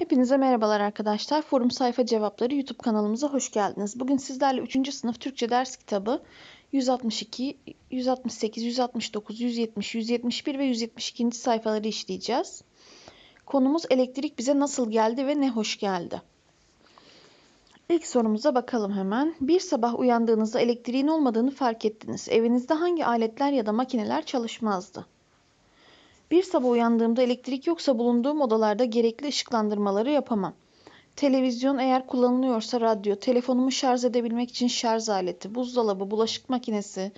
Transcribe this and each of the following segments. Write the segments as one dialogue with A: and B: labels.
A: Hepinize merhabalar arkadaşlar. Forum Sayfa Cevapları YouTube kanalımıza hoş geldiniz. Bugün sizlerle 3. sınıf Türkçe ders kitabı 162, 168, 169, 170, 171 ve 172. sayfaları işleyeceğiz. Konumuz elektrik bize nasıl geldi ve ne hoş geldi. İlk sorumuza bakalım hemen. Bir sabah uyandığınızda elektriğin olmadığını fark ettiniz. Evinizde hangi aletler ya da makineler çalışmazdı? Bir sabah uyandığımda elektrik yoksa bulunduğum odalarda gerekli ışıklandırmaları yapamam. Televizyon eğer kullanılıyorsa radyo, telefonumu şarj edebilmek için şarj aleti, buzdolabı, bulaşık makinesi,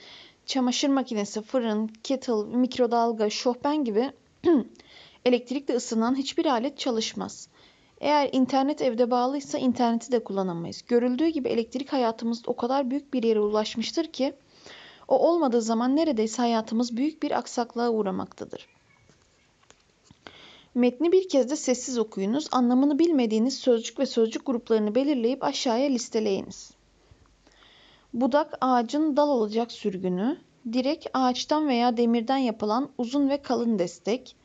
A: çamaşır makinesi, fırın, kettle, mikrodalga, şofben gibi elektrikle ısınan hiçbir alet çalışmaz. Eğer internet evde bağlıysa interneti de kullanamayız. Görüldüğü gibi elektrik hayatımızda o kadar büyük bir yere ulaşmıştır ki o olmadığı zaman neredeyse hayatımız büyük bir aksaklığa uğramaktadır. Metni bir kez de sessiz okuyunuz. Anlamını bilmediğiniz sözcük ve sözcük gruplarını belirleyip aşağıya listeleyiniz. Budak ağacın dal olacak sürgünü, direk ağaçtan veya demirden yapılan uzun ve kalın destek,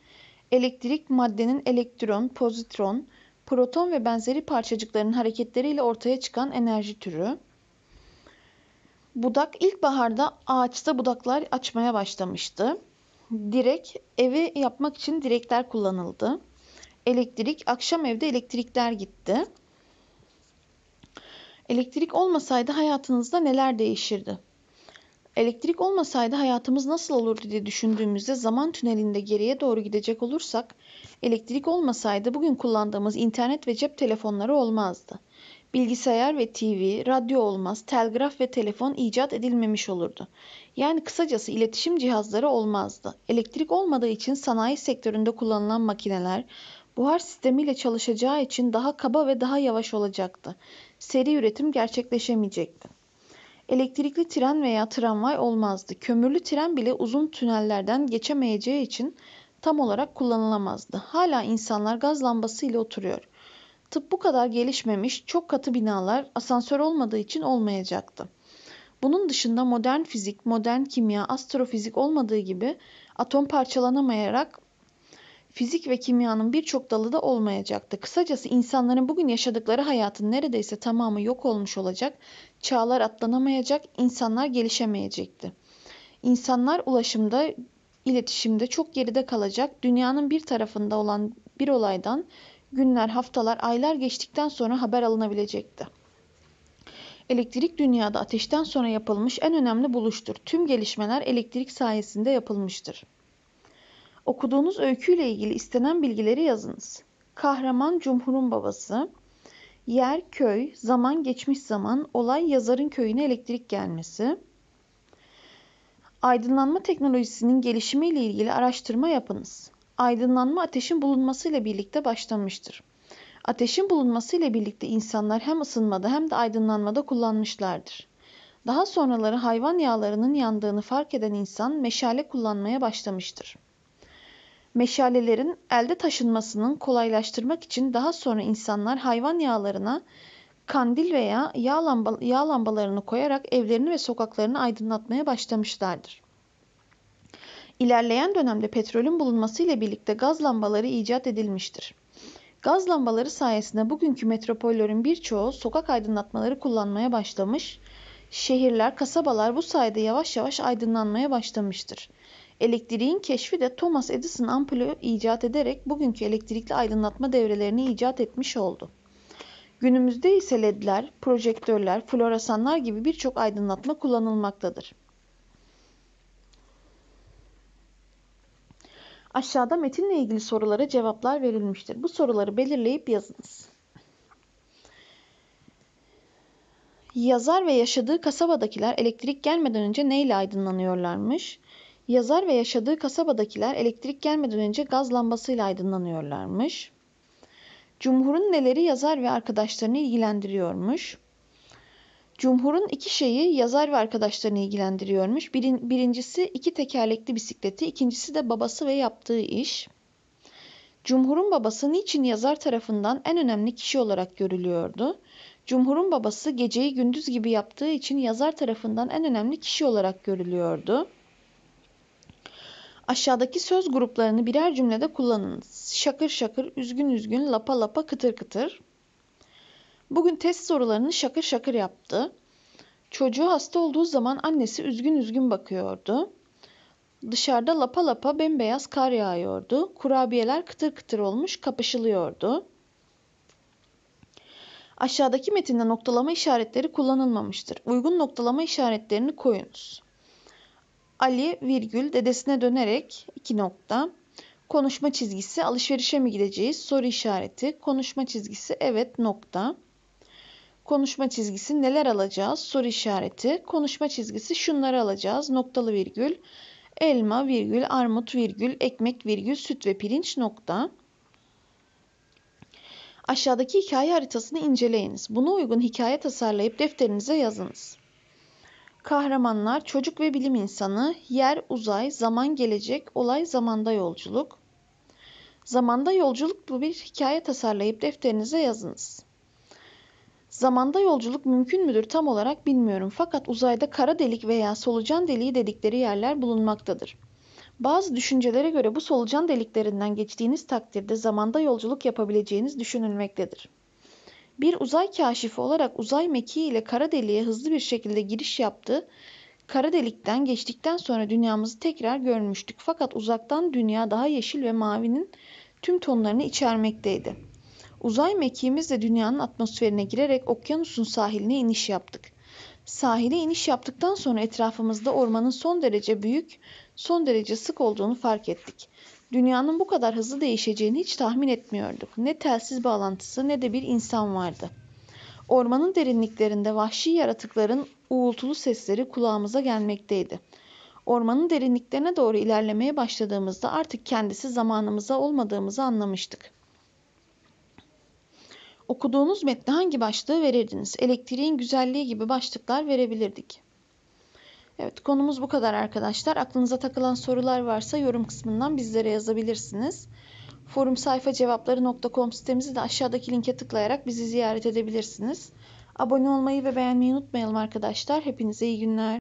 A: elektrik maddenin elektron, pozitron, proton ve benzeri parçacıkların hareketleriyle ortaya çıkan enerji türü. Budak ilkbaharda ağaçta budaklar açmaya başlamıştı direk evi yapmak için direkler kullanıldı. Elektrik akşam evde elektrikler gitti. Elektrik olmasaydı hayatınızda neler değişirdi? Elektrik olmasaydı hayatımız nasıl olurdu diye düşündüğümüzde zaman tünelinde geriye doğru gidecek olursak elektrik olmasaydı bugün kullandığımız internet ve cep telefonları olmazdı bilgisayar ve TV, radyo olmaz, telgraf ve telefon icat edilmemiş olurdu. Yani kısacası iletişim cihazları olmazdı. Elektrik olmadığı için sanayi sektöründe kullanılan makineler buhar sistemiyle çalışacağı için daha kaba ve daha yavaş olacaktı. Seri üretim gerçekleşemeyecekti. Elektrikli tren veya tramvay olmazdı. Kömürlü tren bile uzun tünellerden geçemeyeceği için tam olarak kullanılamazdı. Hala insanlar gaz lambası ile oturuyor. Tıp bu kadar gelişmemiş, çok katı binalar asansör olmadığı için olmayacaktı. Bunun dışında modern fizik, modern kimya, astrofizik olmadığı gibi atom parçalanamayarak fizik ve kimyanın birçok dalı da olmayacaktı. Kısacası insanların bugün yaşadıkları hayatın neredeyse tamamı yok olmuş olacak, çağlar atlanamayacak, insanlar gelişemeyecekti. İnsanlar ulaşımda, iletişimde çok geride kalacak, dünyanın bir tarafında olan bir olaydan günler, haftalar, aylar geçtikten sonra haber alınabilecekti. Elektrik dünyada ateşten sonra yapılmış en önemli buluştur. Tüm gelişmeler elektrik sayesinde yapılmıştır. Okuduğunuz öyküyle ilgili istenen bilgileri yazınız. Kahraman Cumhur'un babası, yer köy, zaman geçmiş zaman, olay yazarın köyüne elektrik gelmesi, aydınlanma teknolojisinin gelişimiyle ilgili araştırma yapınız aydınlanma ateşin bulunmasıyla birlikte başlamıştır. Ateşin bulunmasıyla birlikte insanlar hem ısınmada hem de aydınlanmada kullanmışlardır. Daha sonraları hayvan yağlarının yandığını fark eden insan meşale kullanmaya başlamıştır. Meşalelerin elde taşınmasının kolaylaştırmak için daha sonra insanlar hayvan yağlarına kandil veya yağ, lamba, yağ lambalarını koyarak evlerini ve sokaklarını aydınlatmaya başlamışlardır. İlerleyen dönemde petrolün bulunması ile birlikte gaz lambaları icat edilmiştir. Gaz lambaları sayesinde bugünkü metropollerin birçoğu sokak aydınlatmaları kullanmaya başlamış, şehirler, kasabalar bu sayede yavaş yavaş aydınlanmaya başlamıştır. Elektriğin keşfi de Thomas Edison ampulü icat ederek bugünkü elektrikli aydınlatma devrelerini icat etmiş oldu. Günümüzde ise ledler, projektörler, floresanlar gibi birçok aydınlatma kullanılmaktadır. Aşağıda metinle ilgili sorulara cevaplar verilmiştir. Bu soruları belirleyip yazınız. Yazar ve yaşadığı kasabadakiler elektrik gelmeden önce neyle aydınlanıyorlarmış? Yazar ve yaşadığı kasabadakiler elektrik gelmeden önce gaz lambasıyla aydınlanıyorlarmış. Cumhurun neleri yazar ve arkadaşlarını ilgilendiriyormuş? Cumhur'un iki şeyi yazar ve arkadaşlarını ilgilendiriyormuş. Birin, birincisi iki tekerlekli bisikleti, ikincisi de babası ve yaptığı iş. Cumhur'un babası niçin yazar tarafından en önemli kişi olarak görülüyordu? Cumhur'un babası geceyi gündüz gibi yaptığı için yazar tarafından en önemli kişi olarak görülüyordu. Aşağıdaki söz gruplarını birer cümlede kullanınız. Şakır şakır, üzgün üzgün, lapa lapa, kıtır kıtır. Bugün test sorularını şakır şakır yaptı. Çocuğu hasta olduğu zaman annesi üzgün üzgün bakıyordu. Dışarıda lapa lapa bembeyaz kar yağıyordu. Kurabiyeler kıtır kıtır olmuş kapışılıyordu. Aşağıdaki metinde noktalama işaretleri kullanılmamıştır. Uygun noktalama işaretlerini koyunuz. Ali virgül dedesine dönerek iki nokta. Konuşma çizgisi alışverişe mi gideceğiz soru işareti. Konuşma çizgisi evet nokta konuşma çizgisi neler alacağız? Soru işareti. Konuşma çizgisi şunları alacağız. Noktalı virgül, elma virgül, armut virgül, ekmek virgül, süt ve pirinç nokta. Aşağıdaki hikaye haritasını inceleyiniz. Buna uygun hikaye tasarlayıp defterinize yazınız. Kahramanlar, çocuk ve bilim insanı, yer, uzay, zaman, gelecek, olay, zamanda yolculuk. Zamanda yolculuk bu bir hikaye tasarlayıp defterinize yazınız. Zamanda yolculuk mümkün müdür tam olarak bilmiyorum fakat uzayda kara delik veya solucan deliği dedikleri yerler bulunmaktadır. Bazı düşüncelere göre bu solucan deliklerinden geçtiğiniz takdirde zamanda yolculuk yapabileceğiniz düşünülmektedir. Bir uzay kaşifi olarak uzay mekiği ile kara deliğe hızlı bir şekilde giriş yaptı. Kara delikten geçtikten sonra dünyamızı tekrar görmüştük fakat uzaktan dünya daha yeşil ve mavinin tüm tonlarını içermekteydi. Uzay mekiğimizle dünyanın atmosferine girerek okyanusun sahiline iniş yaptık. Sahile iniş yaptıktan sonra etrafımızda ormanın son derece büyük, son derece sık olduğunu fark ettik. Dünyanın bu kadar hızlı değişeceğini hiç tahmin etmiyorduk. Ne telsiz bağlantısı ne de bir insan vardı. Ormanın derinliklerinde vahşi yaratıkların uğultulu sesleri kulağımıza gelmekteydi. Ormanın derinliklerine doğru ilerlemeye başladığımızda artık kendisi zamanımıza olmadığımızı anlamıştık. Okuduğunuz metne hangi başlığı verirdiniz? Elektriğin güzelliği gibi başlıklar verebilirdik. Evet konumuz bu kadar arkadaşlar. Aklınıza takılan sorular varsa yorum kısmından bizlere yazabilirsiniz. Forum sayfa cevapları.com sitemizi de aşağıdaki linke tıklayarak bizi ziyaret edebilirsiniz. Abone olmayı ve beğenmeyi unutmayalım arkadaşlar. Hepinize iyi günler.